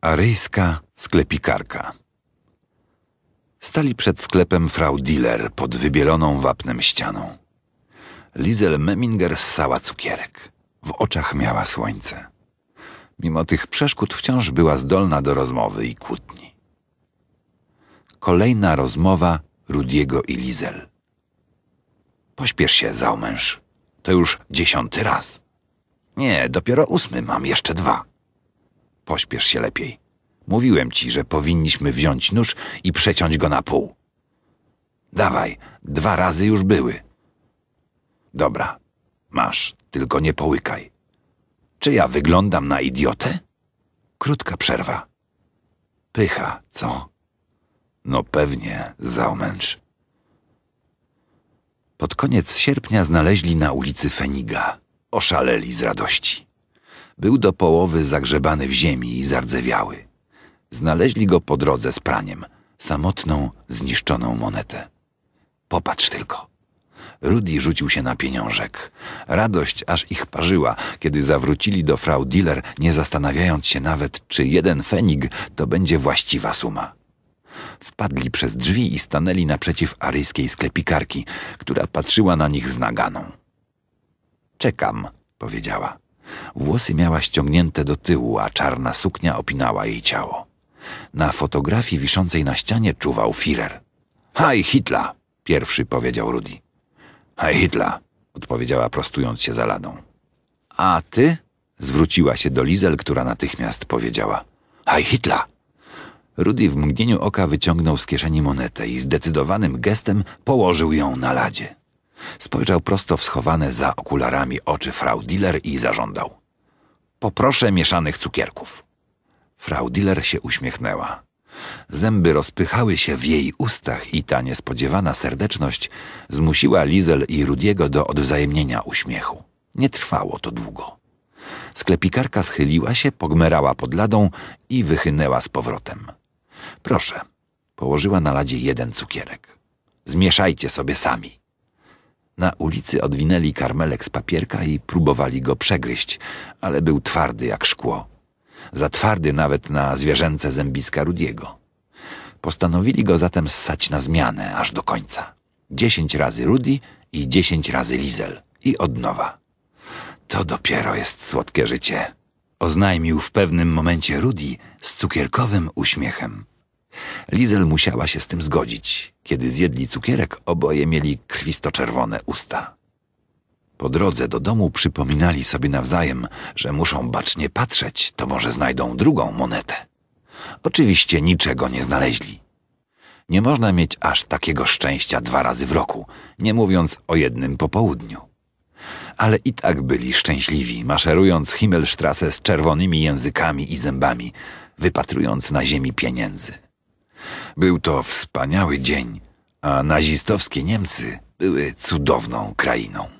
Aryjska sklepikarka. Stali przed sklepem frau Diller pod wybieloną wapnem ścianą. Lizel Meminger ssała cukierek. W oczach miała słońce. Mimo tych przeszkód wciąż była zdolna do rozmowy i kłótni. Kolejna rozmowa Rudiego i Lizel. Pośpiesz się, załmęż. To już dziesiąty raz. Nie, dopiero ósmy mam jeszcze dwa. Pośpiesz się lepiej. Mówiłem ci, że powinniśmy wziąć nóż i przeciąć go na pół. Dawaj, dwa razy już były. Dobra, masz, tylko nie połykaj. Czy ja wyglądam na idiotę? Krótka przerwa. Pycha, co? No pewnie, zaomęcz. Pod koniec sierpnia znaleźli na ulicy Feniga. Oszaleli z radości. Był do połowy zagrzebany w ziemi i zardzewiały. Znaleźli go po drodze z praniem, samotną, zniszczoną monetę. Popatrz tylko. Rudy rzucił się na pieniążek. Radość aż ich parzyła, kiedy zawrócili do frau dealer, nie zastanawiając się nawet, czy jeden fenig to będzie właściwa suma. Wpadli przez drzwi i stanęli naprzeciw aryjskiej sklepikarki, która patrzyła na nich z naganą. Czekam, powiedziała. Włosy miała ściągnięte do tyłu, a czarna suknia opinała jej ciało. Na fotografii wiszącej na ścianie czuwał Filer. Haj Hitla! pierwszy powiedział Rudi. Haj Hitla! odpowiedziała prostując się za ladą. A ty? zwróciła się do Lizel, która natychmiast powiedziała. Haj Hitla! Rudy w mgnieniu oka wyciągnął z kieszeni monetę i zdecydowanym gestem położył ją na ladzie. Spojrzał prosto w schowane za okularami oczy frau Diller i zażądał. Poproszę mieszanych cukierków. Frau Diller się uśmiechnęła. Zęby rozpychały się w jej ustach i ta niespodziewana serdeczność zmusiła Lizel i Rudiego do odwzajemnienia uśmiechu. Nie trwało to długo. Sklepikarka schyliła się, pogmerała pod ladą i wychynęła z powrotem. Proszę, położyła na ladzie jeden cukierek. Zmieszajcie sobie sami. Na ulicy odwinęli karmelek z papierka i próbowali go przegryźć, ale był twardy jak szkło. Za twardy nawet na zwierzęce zębiska Rudiego. Postanowili go zatem ssać na zmianę aż do końca. Dziesięć razy Rudi i dziesięć razy Lizel. I od nowa. To dopiero jest słodkie życie. Oznajmił w pewnym momencie Rudi z cukierkowym uśmiechem. Lizel musiała się z tym zgodzić. Kiedy zjedli cukierek, oboje mieli krwisto-czerwone usta. Po drodze do domu przypominali sobie nawzajem, że muszą bacznie patrzeć, to może znajdą drugą monetę. Oczywiście niczego nie znaleźli. Nie można mieć aż takiego szczęścia dwa razy w roku, nie mówiąc o jednym popołudniu. Ale i tak byli szczęśliwi, maszerując Himmelstrasse z czerwonymi językami i zębami, wypatrując na ziemi pieniędzy. Był to wspaniały dzień, a nazistowskie Niemcy były cudowną krainą.